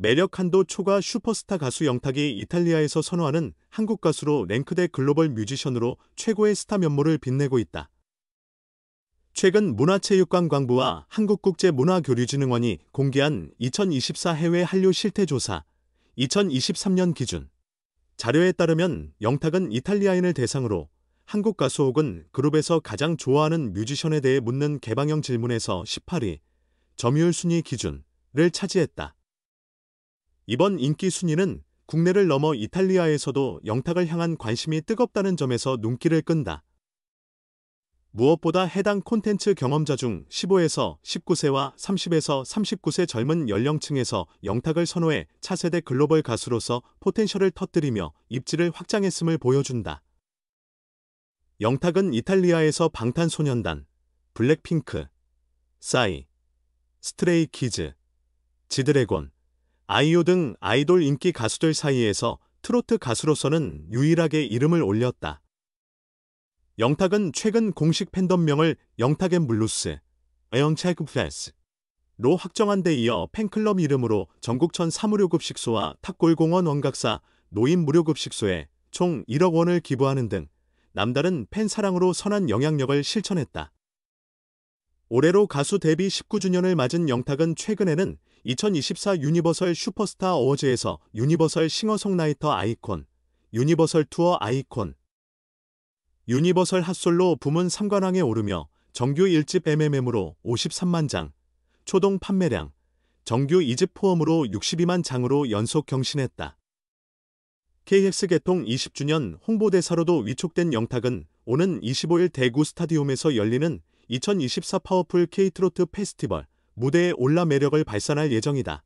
매력 한도 초과 슈퍼스타 가수 영탁이 이탈리아에서 선호하는 한국 가수로 랭크대 글로벌 뮤지션으로 최고의 스타 면모를 빛내고 있다. 최근 문화체육관광부와 한국국제문화교류진흥원이 공개한 2024 해외 한류 실태조사 2023년 기준 자료에 따르면 영탁은 이탈리아인을 대상으로 한국 가수 혹은 그룹에서 가장 좋아하는 뮤지션에 대해 묻는 개방형 질문에서 18위 점유율 순위 기준을 차지했다. 이번 인기 순위는 국내를 넘어 이탈리아에서도 영탁을 향한 관심이 뜨겁다는 점에서 눈길을 끈다. 무엇보다 해당 콘텐츠 경험자 중 15에서 19세와 30에서 39세 젊은 연령층에서 영탁을 선호해 차세대 글로벌 가수로서 포텐셜을 터뜨리며 입지를 확장했음을 보여준다. 영탁은 이탈리아에서 방탄소년단, 블랙핑크, 싸이, 스트레이 키즈, 지드래곤, 아이유 등 아이돌 인기 가수들 사이에서 트로트 가수로서는 유일하게 이름을 올렸다. 영탁은 최근 공식 팬덤명을 영탁앤블루스, 에영차이크프레스로 확정한 데 이어 팬클럽 이름으로 전국 천 사무료급식소와 탑골공원 원각사, 노인 무료급식소에 총 1억 원을 기부하는 등 남다른 팬 사랑으로 선한 영향력을 실천했다. 올해로 가수 데뷔 19주년을 맞은 영탁은 최근에는 2024 유니버설 슈퍼스타 어워즈에서 유니버설 싱어송라이터 아이콘, 유니버설 투어 아이콘, 유니버설 핫솔로 부문 3관왕에 오르며 정규 1집 MMM으로 53만 장, 초동 판매량, 정규 2집 포함으로 62만 장으로 연속 경신했다. KX 개통 20주년 홍보대사로도 위촉된 영탁은 오는 25일 대구 스타디움에서 열리는 2024 파워풀 K트로트 페스티벌 무대에 올라 매력을 발산할 예정이다.